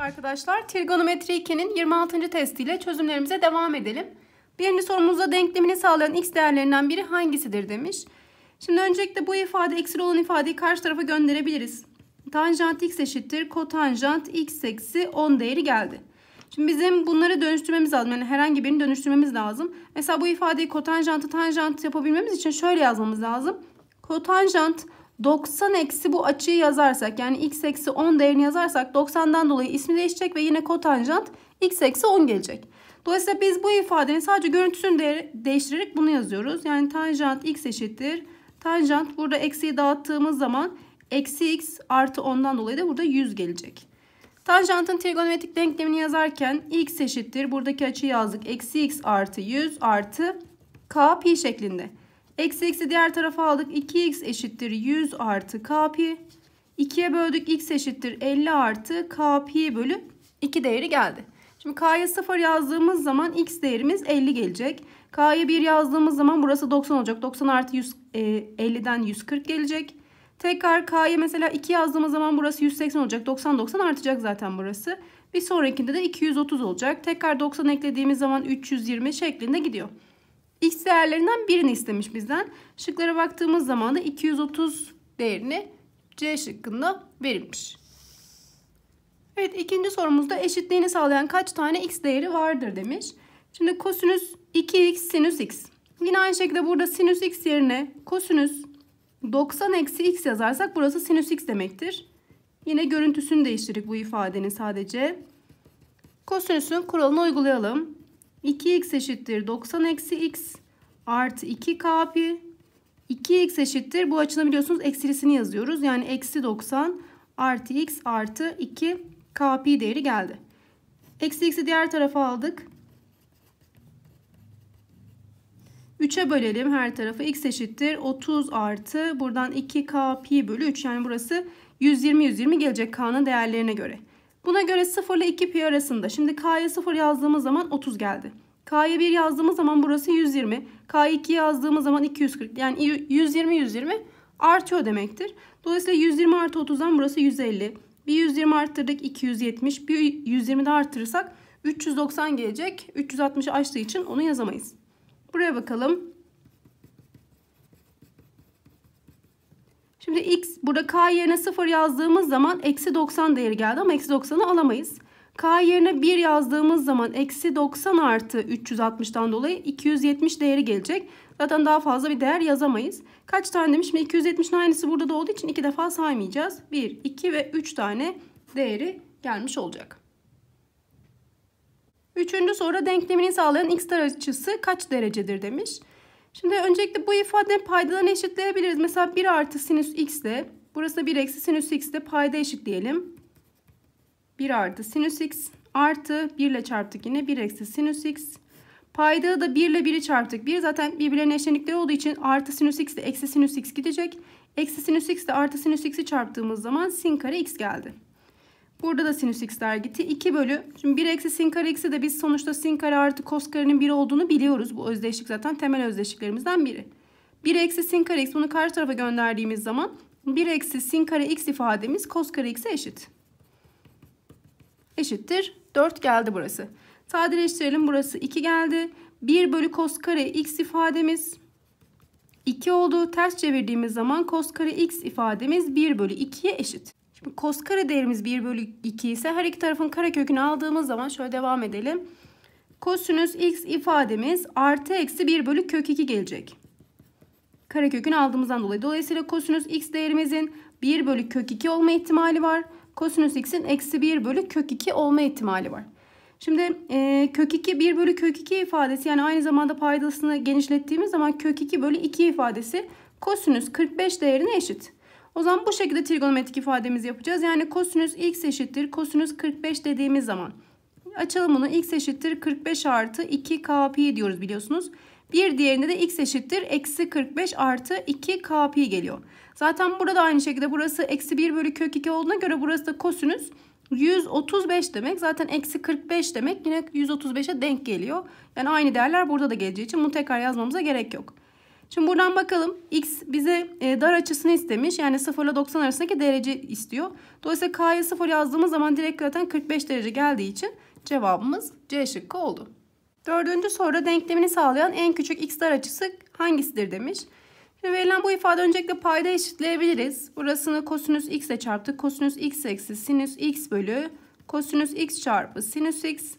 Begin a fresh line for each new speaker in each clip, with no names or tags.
Arkadaşlar trigonometri 2'nin 26. testiyle çözümlerimize devam edelim. Birinci sorumuzda denklemini sağlayan x değerlerinden biri hangisidir demiş. Şimdi öncelikle bu ifade eksili olan ifadeyi karşı tarafa gönderebiliriz. Tanjant x eşittir kotanjant x eksi 10 değeri geldi. Şimdi bizim bunları dönüştürmemiz lazım. Yani herhangi birini dönüştürmemiz lazım. Mesela bu ifadeyi kotanjantı tanjant yapabilmemiz için şöyle yazmamız lazım. Kotanjant 90 eksi bu açıyı yazarsak yani x eksi 10 değerini yazarsak 90'dan dolayı ismi değişecek ve yine kotanjant x eksi 10 gelecek. Dolayısıyla biz bu ifadenin sadece görüntüsünü de değiştirerek bunu yazıyoruz. Yani tanjant x eşittir. Tanjant burada eksiyi dağıttığımız zaman eksi x artı 10'dan dolayı da burada 100 gelecek. Tanjantın trigonometrik denklemini yazarken x eşittir. Buradaki açıyı yazdık. Eksi x artı 100 artı k pi şeklinde. Eksi eksi diğer tarafa aldık. 2x eşittir 100 artı k 2'ye böldük x eşittir 50 artı k pi bölü 2 değeri geldi. Şimdi k'ya 0 yazdığımız zaman x değerimiz 50 gelecek. K'ya 1 yazdığımız zaman burası 90 olacak. 90 artı 100, e, 50'den 140 gelecek. Tekrar K'ya mesela 2 yazdığımız zaman burası 180 olacak. 90-90 artacak zaten burası. Bir sonrakinde de 230 olacak. Tekrar 90 eklediğimiz zaman 320 şeklinde gidiyor x değerlerinden birini istemiş bizden. Şıklara baktığımız zaman da 230 değerini C şıkkında verilmiş. Evet ikinci sorumuzda eşitliğini sağlayan kaç tane x değeri vardır demiş. Şimdi kosinüs 2x sinüs x. Yine aynı şekilde burada sinüs x yerine kosinüs 90 eksi x yazarsak burası sinüs x demektir. Yine görüntüsünü değiştirdik bu ifadenin sadece. Kosinüsün kuralını uygulayalım. 2x eşittir 90 eksi x artı 2k pi. 2x eşittir. Bu açının biliyorsunuz eksilisini yazıyoruz. Yani eksi 90 artı x artı 2 k pi değeri geldi. Eksi x'i diğer tarafa aldık. 3'e bölelim her tarafı. x eşittir 30 artı buradan 2k pi bölü 3. Yani burası 120 120 gelecek k'nın değerlerine göre. Buna göre 0 ile 2 pi arasında. Şimdi K'ya 0 yazdığımız zaman 30 geldi. K'ya 1 yazdığımız zaman burası 120. K'ya 2 yazdığımız zaman 240. Yani 120 120 artıyor demektir. Dolayısıyla 120 artı 30'dan burası 150. Bir 120 arttırdık 270. Bir 120 de arttırırsak 390 gelecek. 360'ı açtığı için onu yazamayız. Buraya bakalım. Şimdi x burada k yerine 0 yazdığımız zaman eksi 90 değeri geldi ama eksi 90'ı alamayız. K yerine 1 yazdığımız zaman eksi 90 artı 360'dan dolayı 270 değeri gelecek. Zaten daha fazla bir değer yazamayız. Kaç tane demiş? Şimdi 270'in aynısı burada da olduğu için iki defa saymayacağız. 1, 2 ve 3 tane değeri gelmiş olacak. Üçüncü soru denklemini sağlayan x açısı kaç derecedir demiş. Şimdi öncelikle bu ifadenin paydalarını eşitleyebiliriz. Mesela 1 artı sinüs x ile burası da 1 eksi sinüs x ile payda eşit diyelim. 1 artı sinüs x artı 1 ile çarptık yine 1 eksi sinüs x. Payda da 1 ile 1'i çarptık. 1 zaten birbirlerine eşlenikleri olduğu için artı sinüs x ile eksi sinüs x gidecek. Eksi sinüs x ile artı sinüs x'i çarptığımız zaman sin kare x geldi. Burada da sinüs x'ler gitti. 2 bölü. Şimdi 1 eksi sin kare x'i de biz sonuçta sin kare artı kos karenin 1 olduğunu biliyoruz. Bu özdeşlik zaten temel özdeşliklerimizden biri. 1 eksi sin kare x bunu karşı tarafa gönderdiğimiz zaman 1 eksi sin kare x ifademiz kos kare x'e eşit. Eşittir. 4 geldi burası. Sadeleştirelim. Burası 2 geldi. 1 bölü kos kare x ifademiz 2 oldu. Ters çevirdiğimiz zaman kos kare x ifademiz 1 bölü 2'ye eşit. Şimdi cos kare değerimiz 1 bölü 2 ise her iki tarafın kare kökünü aldığımız zaman şöyle devam edelim. Kosinüs x ifademiz artı eksi 1 bölü kök 2 gelecek. Kare kökünü aldığımızdan dolayı. Dolayısıyla kosinüs x değerimizin 1 bölü kök 2 olma ihtimali var. Kosinüs x'in eksi 1 bölü kök 2 olma ihtimali var. Şimdi e, kök 2 1 bölü kök 2 ifadesi yani aynı zamanda paydasını genişlettiğimiz zaman kök 2 bölü 2 ifadesi kosinüs 45 değerine eşit. O zaman bu şekilde trigonometrik ifademizi yapacağız. Yani kosinüs x eşittir kosinüs 45 dediğimiz zaman. Açalım bunu x eşittir 45 artı 2 k diyoruz biliyorsunuz. Bir diğerinde de x eşittir eksi 45 artı 2 k geliyor. Zaten burada aynı şekilde burası eksi 1 bölü kök 2 olduğuna göre burası da kosinüs 135 demek. Zaten eksi 45 demek yine 135'e denk geliyor. Yani aynı değerler burada da geleceği için bunu tekrar yazmamıza gerek yok. Şimdi buradan bakalım. X bize e, dar açısını istemiş. Yani 0 ile 90 arasındaki derece istiyor. Dolayısıyla K'ya 0 yazdığımız zaman direkt zaten 45 derece geldiği için cevabımız C şıkkı oldu. Dördüncü soruda denklemini sağlayan en küçük x dar açısı hangisidir demiş. Şimdi verilen bu ifade öncelikle payda eşitleyebiliriz. Burasını kosinüs x ile çarptık. Kosinüs x eksi sinüs x bölü kosinüs x çarpı sinüs x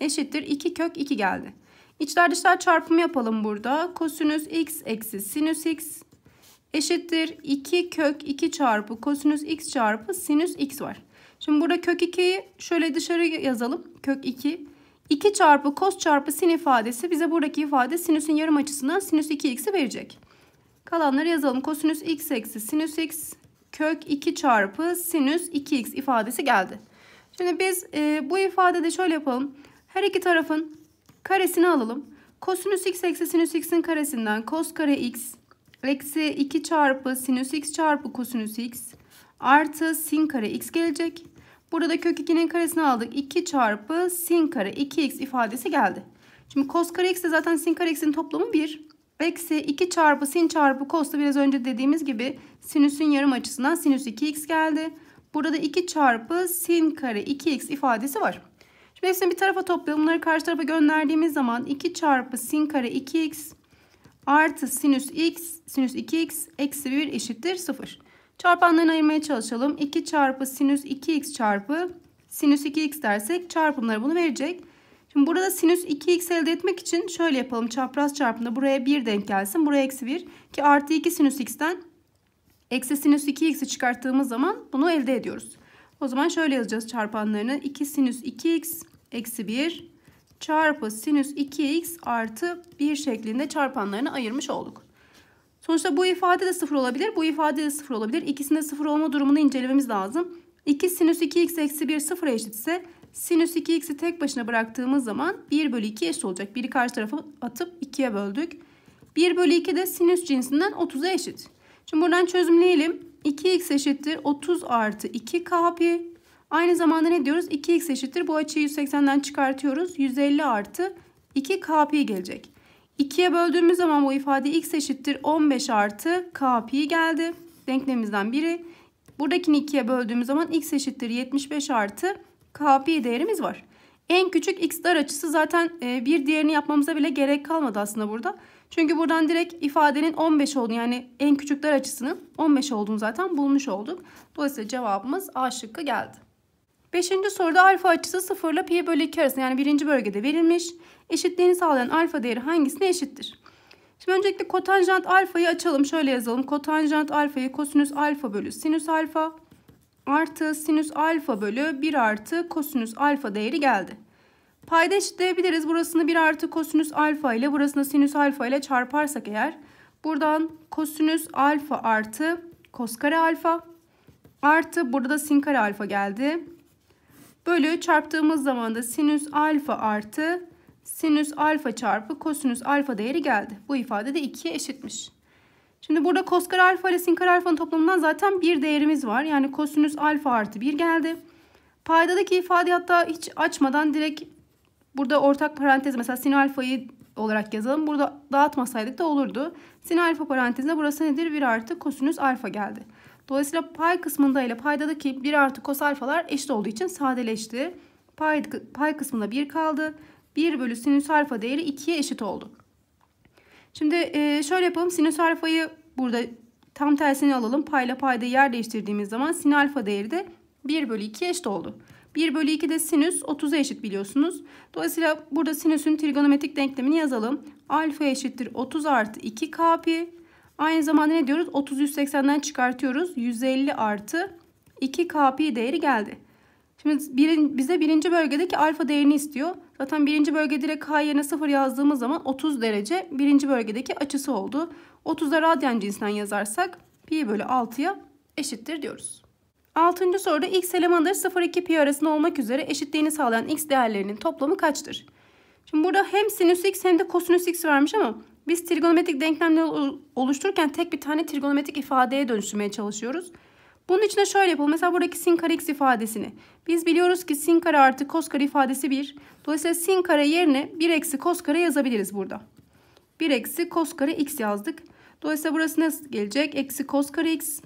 eşittir 2 kök 2 geldi. İçler dışlar çarpımı yapalım burada. Kosinüs x eksi sinüs x eşittir 2 kök 2 çarpı kosinüs x çarpı sinüs x var. Şimdi burada kök 2'yi şöyle dışarı yazalım. Kök 2. 2 çarpı kos çarpı sin ifadesi bize buradaki ifade sinüsün yarım açısından sinüs 2x'i verecek. Kalanları yazalım. Kosinüs x eksi sinüs x kök 2 çarpı sinüs 2x ifadesi geldi. Şimdi biz e, bu ifadede şöyle yapalım. Her iki tarafın Karesini alalım. Kosinüs x eksi sinüs x'in karesinden kos kare x eksi 2 çarpı sinüs x çarpı kosinüs x artı sin kare x gelecek. Burada kök 2'nin karesini aldık. 2 çarpı sin kare 2x ifadesi geldi. Şimdi kos kare x de zaten sin kare x'in toplamı 1. Eksi 2 çarpı sin çarpı kos da biraz önce dediğimiz gibi sinüsün yarım açısından sinüs 2x geldi. Burada 2 çarpı sin kare 2x ifadesi var. Resmi bir tarafa toplayalım. Bunları karşı tarafa gönderdiğimiz zaman 2 çarpı sin kare 2x artı sinüs x sinüs 2x eksi 1 eşittir 0. Çarpanlarını ayırmaya çalışalım. 2 çarpı sinüs 2x çarpı sinüs 2x dersek çarpımları bunu verecek. Şimdi burada sinüs 2x elde etmek için şöyle yapalım. Çapraz çarpımda buraya 1 denk gelsin. Buraya eksi 1 ki artı 2 sinüs x'ten eksi sinüs 2x'i çıkarttığımız zaman bunu elde ediyoruz. O zaman şöyle yazacağız çarpanlarını. 2 sinüs 2x eksi 1 çarpı sinüs 2x artı 1 şeklinde çarpanlarını ayırmış olduk. Sonuçta bu ifade de 0 olabilir. Bu ifade de 0 olabilir. İkisinde 0 olma durumunu incelememiz lazım. 2 sinüs 2x eksi 1 0 eşitse sinüs 2x'i tek başına bıraktığımız zaman 1 bölü 2 eşit olacak. Biri karşı tarafa atıp 2'ye böldük. 1 bölü 2 de sinüs cinsinden 30'a eşit. Şimdi buradan çözümleyelim. 2x eşittir 30 artı 2 k Aynı zamanda ne diyoruz? 2x eşittir. Bu açıyı 180'den çıkartıyoruz. 150 artı 2 kpi gelecek. 2'ye böldüğümüz zaman bu ifade x eşittir 15 artı kpi geldi. Denklemimizden biri. Buradakini 2'ye böldüğümüz zaman x eşittir 75 artı kpi değerimiz var. En küçük x dar açısı zaten e, bir diğerini yapmamıza bile gerek kalmadı aslında burada. Çünkü buradan direkt ifadenin 15 olduğunu yani en küçük dar açısının 15 olduğunu zaten bulmuş olduk. Dolayısıyla cevabımız A şıkkı geldi. Beşinci soruda alfa açısı 0 ile pi bölü 2 arasında yani birinci bölgede verilmiş. Eşitliğini sağlayan alfa değeri hangisine eşittir? Şimdi öncelikle kotanjant alfayı açalım. Şöyle yazalım. Kotanjant alfayı kosinüs alfa bölü sinüs alfa artı sinüs alfa bölü 1 artı kosinüs alfa değeri geldi. Payda eşitleyebiliriz. Burasını 1 artı kosinüs alfa ile burasını sinüs alfa ile çarparsak eğer. Buradan kosinüs alfa artı kos kare alfa artı burada sin kare alfa geldi. Bölü çarptığımız zaman da sinüs alfa artı sinüs alfa çarpı kosinüs alfa değeri geldi. Bu ifade de 2'ye eşitmiş. Şimdi burada koskar alfa ile sin sinkar alfanın toplamından zaten bir değerimiz var. Yani kosinüs alfa artı 1 geldi. Paydadaki ifade hatta hiç açmadan direkt burada ortak parantez mesela sin alfayı olarak yazalım. Burada dağıtmasaydık da olurdu. Sin alfa parantezine burası nedir? 1 artı kosinüs alfa geldi. Dolayısıyla pay kısmında ile paydadaki 1 artı kos alfalar eşit olduğu için sadeleşti. Pay, pay kısmında 1 kaldı. 1 bölü sinüs alfa değeri 2'ye eşit oldu. Şimdi e, şöyle yapalım. Sinüs alfayı burada tam tersini alalım. Payla payda yer değiştirdiğimiz zaman sin alfa değeri de 1 bölü 2 eşit oldu. 1 bölü 2 de sinüs 30'a eşit biliyorsunuz. Dolayısıyla burada sinüsün trigonometrik denklemini yazalım. Alfa eşittir 30 artı 2 k Aynı zamanda ne diyoruz? 30 180'den çıkartıyoruz. 150 artı 2K pi değeri geldi. Şimdi birin, bize birinci bölgedeki alfa değerini istiyor. Zaten birinci bölge direkt K yerine 0 yazdığımız zaman 30 derece birinci bölgedeki açısı oldu. 30'a radyan cinsinden yazarsak pi bölü 6'ya eşittir diyoruz. Altıncı soruda x elemanları 0-2 pi arasında olmak üzere eşitliğini sağlayan x değerlerinin toplamı kaçtır? Şimdi burada hem sinüs x hem de kosinüs x vermiş ama biz trigonometrik denklemleri oluştururken tek bir tane trigonometrik ifadeye dönüştürmeye çalışıyoruz. Bunun için de şöyle yapalım. Mesela buradaki sin kare x ifadesini. Biz biliyoruz ki sin kare artı kos kare ifadesi 1. Dolayısıyla sin kare yerine 1 eksi kos kare yazabiliriz burada. 1 eksi kos kare x yazdık. Dolayısıyla burası nasıl gelecek? Eksi kos kare x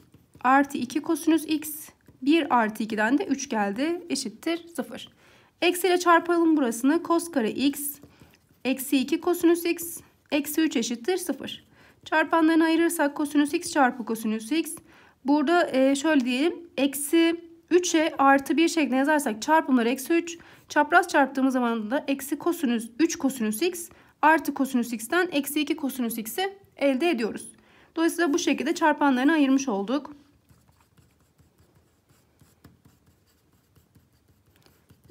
artı 2 kosinüs x 1 artı 2'den de 3 geldi. Eşittir 0. Eksiyle çarpalım burasını. Kos kare x eksi 2 kosinüs x Eksi 3 eşittir 0. Çarpanlarını ayırırsak kosinüs x çarpı kosinüs x. Burada e, şöyle diyelim. Eksi 3'e artı 1 şeklinde yazarsak çarpımlar eksi 3. Çapraz çarptığımız zaman da eksi kosinüs 3 kosinüs x artı kosinüs x'ten eksi 2 kosinüs x'i elde ediyoruz. Dolayısıyla bu şekilde çarpanlarını ayırmış olduk.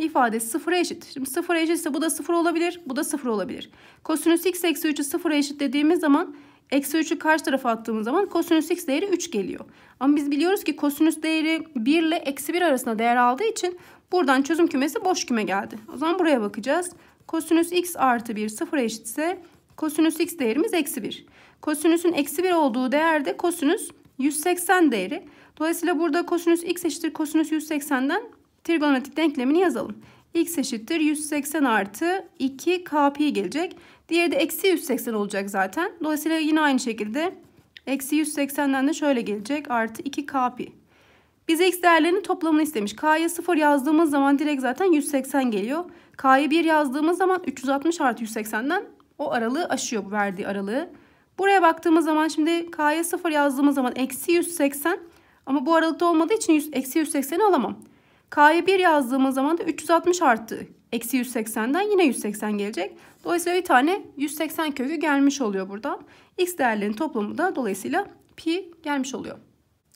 ifadesi sıfıra eşit. Şimdi sıfıra eşitse bu da sıfır olabilir, bu da sıfır olabilir. Kosinüs x eksi 3'ü sıfıra eşit dediğimiz zaman Eksi 3'ü karşı tarafa attığımız zaman kosinüs x değeri 3 geliyor. Ama biz biliyoruz ki kosinüs değeri 1 ile eksi 1 arasında değer aldığı için buradan çözüm kümesi boş küme geldi. O zaman buraya bakacağız. Kosinüs x artı 1 sıfıra eşitse kosinüs x değerimiz eksi 1. Kosinüsün eksi 1 olduğu değer de kosinüs 180 değeri. Dolayısıyla burada kosinüs x eşittir kosinüs 180'den trigonometrik denklemini yazalım. x eşittir 180 artı 2 kpi gelecek. Diğeri de eksi 180 olacak zaten. Dolayısıyla yine aynı şekilde eksi 180'den de şöyle gelecek. Artı 2 kpi. Bize x değerlerinin toplamını istemiş. K'ya 0 yazdığımız zaman direkt zaten 180 geliyor. K'ya 1 yazdığımız zaman 360 artı 180'den o aralığı aşıyor bu verdiği aralığı. Buraya baktığımız zaman şimdi K'ya 0 yazdığımız zaman eksi 180 ama bu aralıkta olmadığı için eksi 180'i alamam. K'yı 1 yazdığımız zaman da 360 arttı. Eksi 180'den yine 180 gelecek. Dolayısıyla bir tane 180 kökü gelmiş oluyor buradan. X değerlerin toplamı da dolayısıyla pi gelmiş oluyor.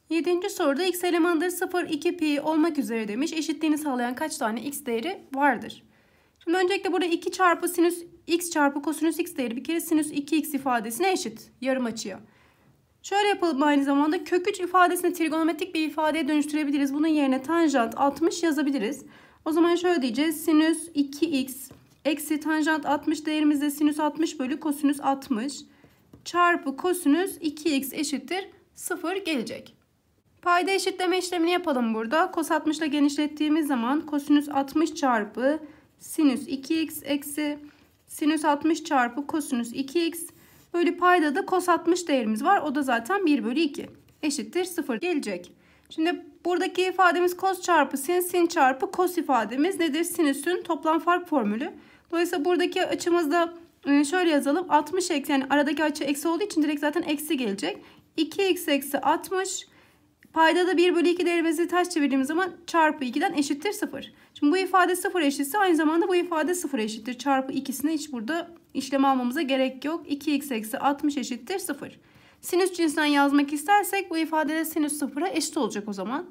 7. soruda x elemanıdır 0, 2 pi olmak üzere demiş. Eşitliğini sağlayan kaç tane x değeri vardır? Şimdi öncelikle burada 2 çarpı sinüs x çarpı kosinüs x değeri bir kere sinüs 2x ifadesine eşit. Yarım açıya. Şöyle yapalım aynı zamanda kök 3 ifadesini trigonometrik bir ifadeye dönüştürebiliriz. Bunun yerine tanjant 60 yazabiliriz. O zaman şöyle diyeceğiz. Sinüs 2x eksi tanjant 60 değerimizde sinüs 60 bölü kosinüs 60 çarpı kosinüs 2x eşittir 0 gelecek. Payda eşitleme işlemini yapalım burada. Kos 60 ile genişlettiğimiz zaman kosinüs 60 çarpı sinüs 2x eksi sinüs 60 çarpı kosinüs 2x Böyle payda da cos 60 değerimiz var. O da zaten 1 bölü 2 eşittir 0 gelecek. Şimdi buradaki ifademiz cos çarpı sin, sin çarpı cos ifademiz nedir? Sinüsün toplam fark formülü. Dolayısıyla buradaki açımızda e, şöyle yazalım. 60 eksi yani aradaki açı eksi olduğu için direkt zaten eksi gelecek. 2x eksi 60 payda da 1 bölü 2 değerimizi ters çevirdiğimiz zaman çarpı 2'den eşittir 0. Şimdi bu ifade 0 eşitse aynı zamanda bu ifade 0 eşittir. Çarpı ikisini hiç burada işlem almamıza gerek yok. 2x eksi 60 eşittir 0. Sinüs cinsinden yazmak istersek bu ifadede sinüs 0'a eşit olacak o zaman.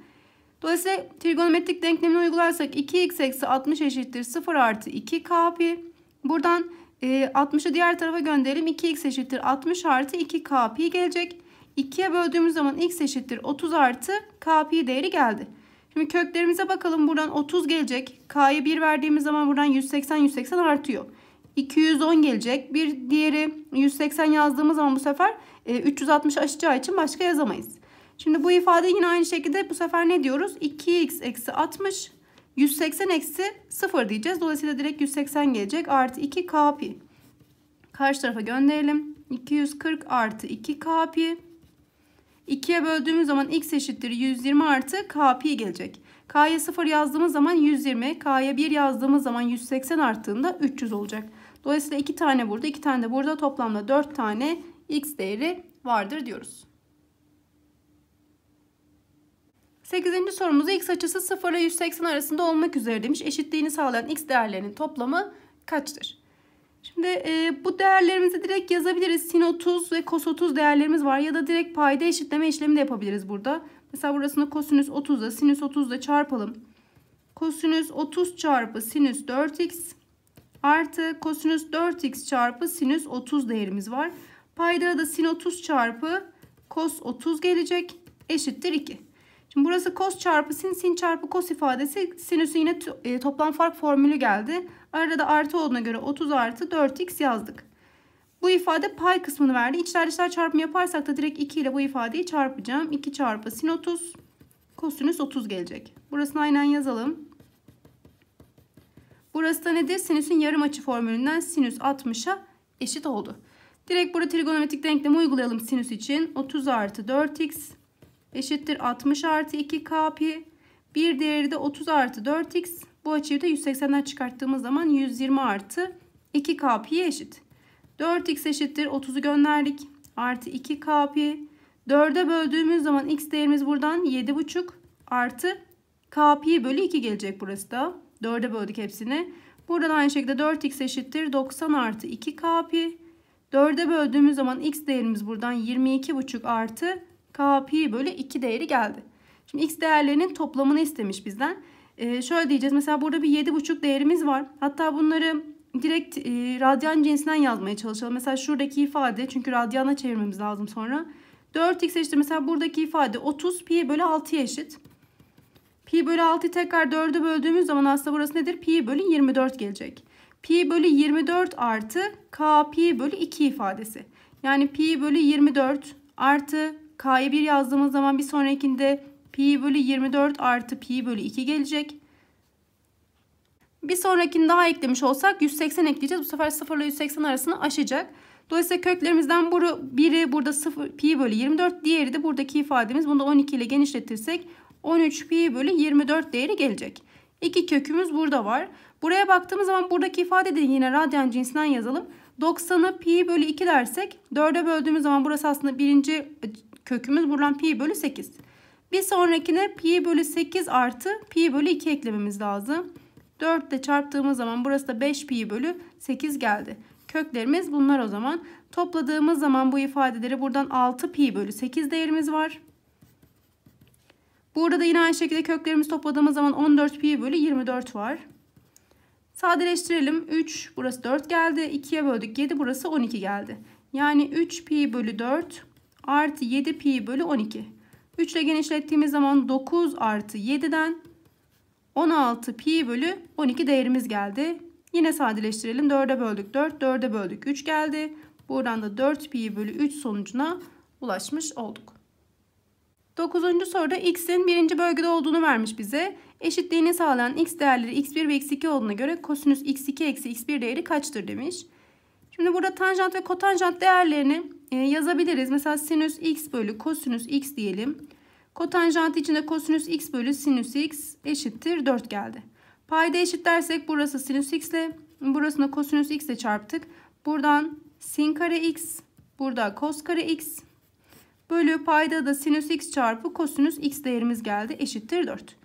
Dolayısıyla trigonometrik denklemini uygularsak 2x eksi 60 eşittir 0 artı 2 k pi. Buradan e, 60'ı diğer tarafa gönderelim. 2x eşittir 60 artı 2 k pi gelecek. 2'ye böldüğümüz zaman x eşittir 30 artı k pi değeri geldi. Şimdi köklerimize bakalım buradan 30 gelecek. K'ya 1 verdiğimiz zaman buradan 180 180 artıyor. 210 gelecek. Bir diğeri 180 yazdığımız zaman bu sefer 360 e, aşacağı için başka yazamayız. Şimdi bu ifade yine aynı şekilde bu sefer ne diyoruz? 2x eksi 60 180 eksi 0 diyeceğiz. Dolayısıyla direkt 180 gelecek. Artı 2 k pi. Karşı tarafa gönderelim. 240 artı 2 k pi. 2'ye böldüğümüz zaman x eşittir 120 artı k pi gelecek. K'ya 0 yazdığımız zaman 120, K'ya 1 yazdığımız zaman 180 arttığında 300 olacak. Dolayısıyla 2 tane burada 2 tane de burada toplamda 4 tane x değeri vardır diyoruz. 8. sorumuzda x açısı 0 ile 180 arasında olmak üzere demiş. Eşitliğini sağlayan x değerlerinin toplamı kaçtır? Şimdi e, bu değerlerimizi direkt yazabiliriz. Sin 30 ve cos 30 değerlerimiz var. Ya da direkt payda eşitleme işlemi de yapabiliriz burada. Mesela burasını kosinüs 30'da sinüs 30 30'da çarpalım. Kosinüs 30 çarpı sinüs 4x Artı kosinüs 4x çarpı sinüs 30 değerimiz var. Payda da sin 30 çarpı kos 30 gelecek. Eşittir 2. Şimdi burası kos çarpı sin sin çarpı kos ifadesi sinüsü yine e, toplam fark formülü geldi. Arada da artı olduğuna göre 30 artı 4x yazdık. Bu ifade pay kısmını verdi. İçler dışlar çarpımı yaparsak da direkt 2 ile bu ifadeyi çarpacağım. 2 çarpı sin 30 kosinüs 30 gelecek. Burasını aynen yazalım. Burası da nedir? Sinüsün yarım açı formülünden sinüs 60'a eşit oldu. Direkt burada trigonometrik denklemi uygulayalım sinüs için. 30 artı 4x eşittir 60 artı 2k pi. Bir değeri de 30 artı 4x. Bu açıyı da 180'den çıkarttığımız zaman 120 artı 2k pi'ye eşit. 4x eşittir 30'u gönderdik. Artı 2k pi. 4'e böldüğümüz zaman x değerimiz buradan 7,5 artı k pi bölü 2 gelecek burası da. 4'e böldük hepsini. Burada aynı şekilde 4x eşittir 90 artı 2k pi. 4'e böldüğümüz zaman x değerimiz buradan 22,5 artı k pi bölü 2 değeri geldi. Şimdi x değerlerinin toplamını istemiş bizden. Ee, şöyle diyeceğiz mesela burada bir 7,5 değerimiz var. Hatta bunları direkt e, radyan cinsinden yazmaya çalışalım. Mesela şuradaki ifade çünkü radyana çevirmemiz lazım sonra. 4x eşittir mesela buradaki ifade 30 pi bölü 6'ya eşit. Pi bölü 6'yı tekrar 4'e böldüğümüz zaman aslında burası nedir? Pi bölü 24 gelecek. Pi bölü 24 artı K pi bölü 2 ifadesi. Yani pi bölü 24 artı K'ya 1 yazdığımız zaman bir sonrakinde pi bölü 24 artı pi bölü 2 gelecek. Bir sonrakini daha eklemiş olsak 180 ekleyeceğiz. Bu sefer 0 ile 180 arasını aşacak. Dolayısıyla köklerimizden biri burada 0, pi bölü 24 diğeri de buradaki ifademiz. Bunu da 12 ile genişletirsek 13 pi bölü 24 değeri gelecek. 2 kökümüz burada var. Buraya baktığımız zaman buradaki ifade de yine radyan cinsinden yazalım. 90'ı pi bölü 2 dersek 4'e böldüğümüz zaman burası aslında birinci e, kökümüz buradan pi bölü 8. Bir sonrakine pi bölü 8 artı pi bölü 2 eklememiz lazım. 4 ile çarptığımız zaman burası da 5 pi bölü 8 geldi. Köklerimiz bunlar o zaman. Topladığımız zaman bu ifadeleri buradan 6 pi bölü 8 değerimiz var. Burada da yine aynı şekilde köklerimizi topladığımız zaman 14 pi bölü 24 var. Sadeleştirelim. 3 burası 4 geldi. 2'ye böldük 7 burası 12 geldi. Yani 3 pi bölü 4 artı 7 pi bölü 12. 3 ile genişlettiğimiz zaman 9 artı 7'den 16 pi bölü 12 değerimiz geldi. Yine sadeleştirelim. 4'e böldük 4, 4'e böldük 3 geldi. Buradan da 4 pi bölü 3 sonucuna ulaşmış olduk. 9. soruda x'in birinci bölgede olduğunu vermiş bize. Eşitliğini sağlayan x değerleri x1 ve x2 olduğuna göre kosinüs x2 eksi x1 değeri kaçtır demiş. Şimdi burada tanjant ve kotanjant değerlerini e, yazabiliriz. Mesela sinüs x bölü kosinüs x diyelim. Kotanjant içinde kosinüs x bölü sinüs x eşittir 4 geldi. Payda eşit dersek burası sinüs x ile burasını kosinüs x ile çarptık. Buradan sin kare x, burada kos kare x Bölü payda da sinüs x çarpı kosinüs x değerimiz geldi. Eşittir 4.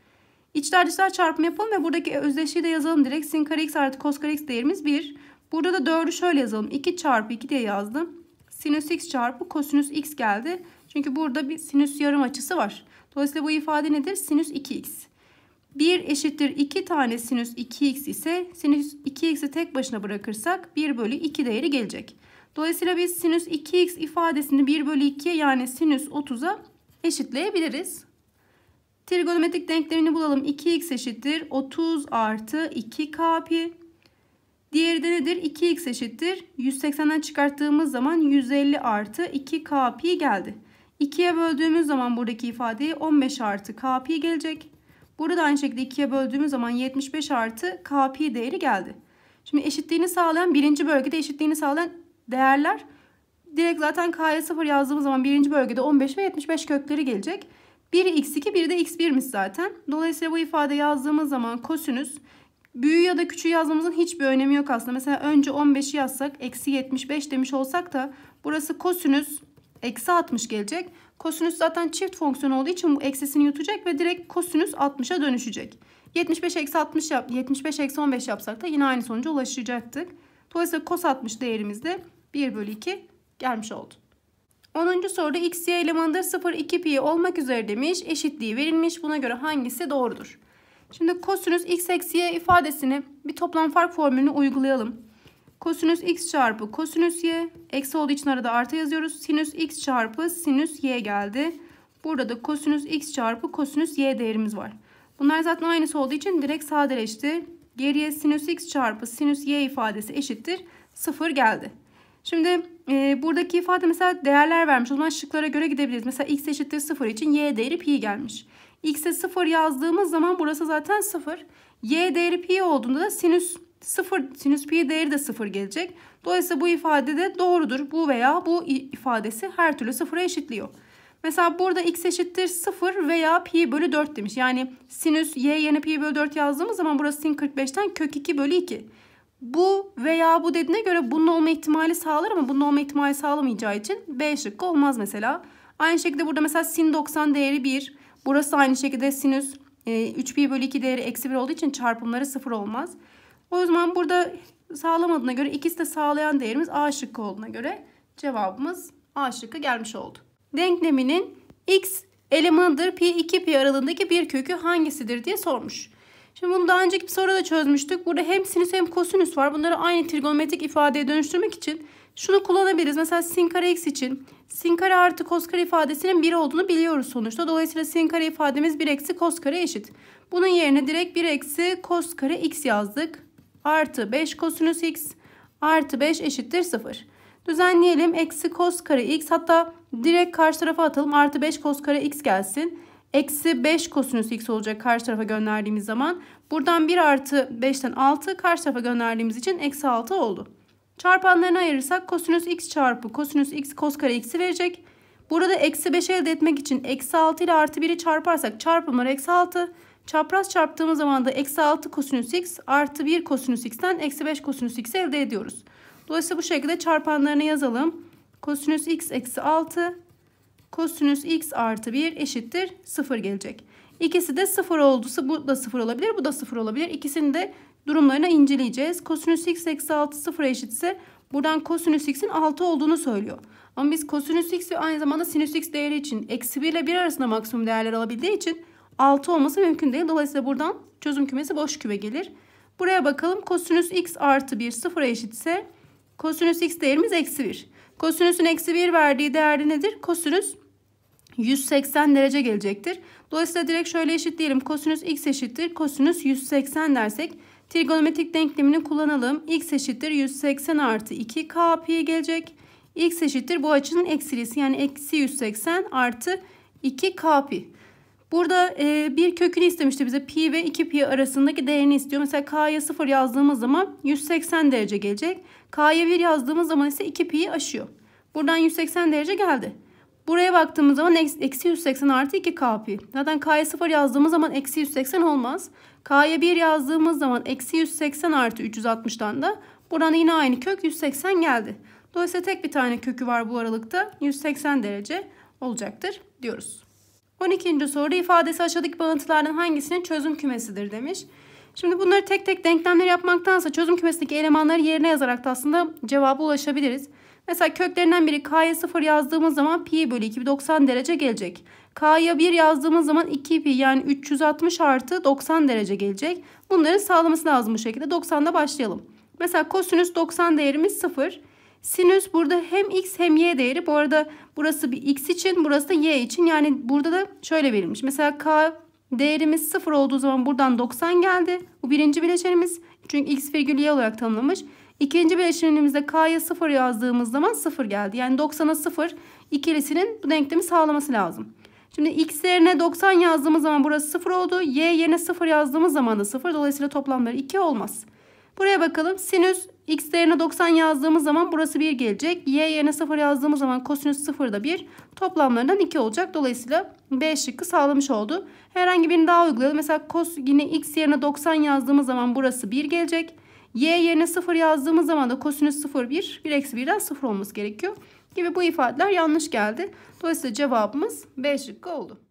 İçler dışlar çarpımı yapalım ve buradaki özdeşliği de yazalım. Direkt sin kare x artı kos kare x değerimiz 1. Burada da 4'ü şöyle yazalım. 2 çarpı 2 diye yazdım. Sinüs x çarpı kosinüs x geldi. Çünkü burada bir sinüs yarım açısı var. Dolayısıyla bu ifade nedir? Sinüs 2x. 1 eşittir 2 tane sinüs 2x ise sinüs 2x'i tek başına bırakırsak 1 bölü 2 değeri gelecek. Dolayısıyla biz sinüs 2x ifadesini 1 bölü 2'ye yani sinüs 30'a eşitleyebiliriz. Trigonometrik denklemini bulalım. 2x eşittir 30 artı 2k pi. Diğeri de nedir? 2x eşittir. 180'den çıkarttığımız zaman 150 artı 2k pi geldi. 2'ye böldüğümüz zaman buradaki ifadeyi 15 artı k pi gelecek. Burada aynı şekilde 2'ye böldüğümüz zaman 75 artı k pi değeri geldi. Şimdi eşitliğini sağlayan birinci bölgede eşitliğini sağlayan değerler direkt zaten K'ya 0 yazdığımız zaman birinci bölgede 15 ve 75 kökleri gelecek. Biri x2 biri de x1'miş zaten. Dolayısıyla bu ifade yazdığımız zaman kosinüs büyüğü ya da küçüğü yazmamızın hiçbir önemi yok aslında. Mesela önce 15'i yazsak eksi 75 demiş olsak da burası kosinüs eksi 60 gelecek. Kosinüs zaten çift fonksiyon olduğu için bu eksisini yutacak ve direkt kosinüs 60'a dönüşecek. 75 eksi 60 yap, 75 eksi 15 yapsak da yine aynı sonuca ulaşacaktık. Dolayısıyla kos 60 değerimizde 1 bölü 2 gelmiş oldu. 10. soruda x, y elemanıdır 0, 2 pi olmak üzere demiş. Eşitliği verilmiş. Buna göre hangisi doğrudur? Şimdi kosinüs x eksi y ifadesini bir toplam fark formülünü uygulayalım. Kosinüs x çarpı kosinüs y eksi olduğu için arada artı yazıyoruz. Sinüs x çarpı sinüs y geldi. Burada da kosinüs x çarpı kosinüs y değerimiz var. Bunlar zaten aynısı olduğu için direkt sadeleşti. Geriye sinüs x çarpı sinüs y ifadesi eşittir. 0 geldi. Şimdi e, buradaki ifade mesela değerler vermiş. O zaman şıklara göre gidebiliriz. Mesela x eşittir 0 için y değeri pi gelmiş. x'e 0 yazdığımız zaman burası zaten 0. y değeri pi olduğunda da sinüs 0 sinüs pi değeri de 0 gelecek. Dolayısıyla bu ifade de doğrudur. Bu veya bu ifadesi her türlü 0'a eşitliyor. Mesela burada x eşittir 0 veya pi bölü 4 demiş. Yani sinüs y yerine pi bölü 4 yazdığımız zaman burası sin 45'ten kök 2 bölü 2 bu veya bu dediğine göre bunun olma ihtimali sağlar ama bunun olma ihtimali sağlamayacağı için B şıkkı olmaz mesela. Aynı şekilde burada mesela sin 90 değeri 1. Burası aynı şekilde sinüs 3pi e, bölü 2 değeri eksi 1 olduğu için çarpımları 0 olmaz. O zaman burada sağlamadığına göre ikisi de sağlayan değerimiz A şıkkı olduğuna göre cevabımız A şıkkı gelmiş oldu. Denkleminin x elemanıdır pi 2 pi aralığındaki bir kökü hangisidir diye sormuş. Şimdi bunu daha önceki bir soruda çözmüştük. Burada hem sinüs hem kosinüs var. Bunları aynı trigonometrik ifadeye dönüştürmek için şunu kullanabiliriz. Mesela sin kare x için sin kare artı kos kare ifadesinin 1 olduğunu biliyoruz sonuçta. Dolayısıyla sin kare ifademiz 1 eksi kos kare eşit. Bunun yerine direkt 1 eksi kos kare x yazdık. Artı 5 kosinüs x artı 5 eşittir 0. Düzenleyelim. Eksi kos kare x hatta direkt karşı tarafa atalım. Artı 5 kos kare x gelsin. Eksi 5 kosinüs x olacak karşı tarafa gönderdiğimiz zaman. Buradan 1 artı 5'ten 6 karşı tarafa gönderdiğimiz için eksi 6 oldu. Çarpanlarını ayırırsak kosinüs x çarpı kosinüs x kos kare x'i verecek. Burada eksi 5 elde etmek için eksi 6 ile artı 1'i çarparsak çarpımlar eksi 6. Çapraz çarptığımız zaman da eksi 6 kosinüs x artı 1 kosinüs x'ten eksi 5 kosinüs x elde ediyoruz. Dolayısıyla bu şekilde çarpanlarını yazalım. Kosinüs x eksi 6 Kosinüs x artı 1 eşittir 0 gelecek. İkisi de 0 oldu. Bu da 0 olabilir. Bu da 0 olabilir. İkisini de durumlarına inceleyeceğiz. Kosinüs x eksi 6 0 eşitse buradan kosinüs x'in 6 olduğunu söylüyor. Ama biz kosinüs x ve aynı zamanda sinüs x değeri için eksi 1 ile 1 arasında maksimum değerler alabildiği için 6 olması mümkün değil. Dolayısıyla buradan çözüm kümesi boş küme gelir. Buraya bakalım. Kosinüs x artı 1 sıfıra eşitse kosinüs x değerimiz eksi 1. Kosinüsün eksi 1 verdiği değer nedir? Kosinüs 180 derece gelecektir. Dolayısıyla direkt şöyle eşitleyelim. Kosinüs x eşittir. Kosinüs 180 dersek trigonometrik denklemini kullanalım. x eşittir 180 artı 2 k pi gelecek. x eşittir bu açının eksilisi yani eksi 180 artı 2 k pi. Burada e, bir kökünü istemişti bize pi ve 2 pi arasındaki değerini istiyor. Mesela k'ya 0 yazdığımız zaman 180 derece gelecek. K'ya 1 yazdığımız zaman ise 2 pi'yi aşıyor. Buradan 180 derece geldi. Buraya baktığımız zaman eksi 180 artı 2 kp. Zaten k'ya 0 yazdığımız zaman eksi 180 olmaz. K'ya 1 yazdığımız zaman eksi 180 artı 360'dan da buradan yine aynı kök 180 geldi. Dolayısıyla tek bir tane kökü var bu aralıkta 180 derece olacaktır diyoruz. 12. Soru ifadesi aşağıdaki bağıntılardan hangisinin çözüm kümesidir demiş. Şimdi bunları tek tek denklemler yapmaktansa çözüm kümesindeki elemanları yerine yazarak da aslında cevaba ulaşabiliriz. Mesela köklerinden biri K'ya 0 yazdığımız zaman pi bölü 2 90 derece gelecek. K'ya 1 yazdığımız zaman 2pi yani 360 artı 90 derece gelecek. Bunların sağlaması lazım bu şekilde. 90'da başlayalım. Mesela kosinüs 90 değerimiz 0. Sinüs burada hem x hem y değeri. Bu arada burası bir x için burası da y için. Yani burada da şöyle verilmiş. Mesela k değerimiz 0 olduğu zaman buradan 90 geldi. Bu birinci bileşenimiz. Çünkü x virgül y olarak tanımlamış. İkinci bileşenimizde K'ya 0 yazdığımız zaman 0 geldi. Yani 90'a 0 ikilisinin bu denklemi sağlaması lazım. Şimdi x yerine 90 yazdığımız zaman burası 0 oldu. Y yerine 0 yazdığımız zaman da 0. Dolayısıyla toplamları 2 olmaz. Buraya bakalım. Sinüs x yerine 90 yazdığımız zaman burası 1 gelecek. Y yerine 0 yazdığımız zaman kosinüs 0 da 1. Toplamlarından 2 olacak. Dolayısıyla B şıkkı sağlamış oldu. Herhangi birini daha uygulayalım. Mesela kos yine x yerine 90 yazdığımız zaman burası 1 gelecek. Y yerine 0 yazdığımız zaman da kosinüs 0 1. 1 eksi 1'den 0 olması gerekiyor. Gibi bu ifadeler yanlış geldi. Dolayısıyla cevabımız B şıkkı oldu.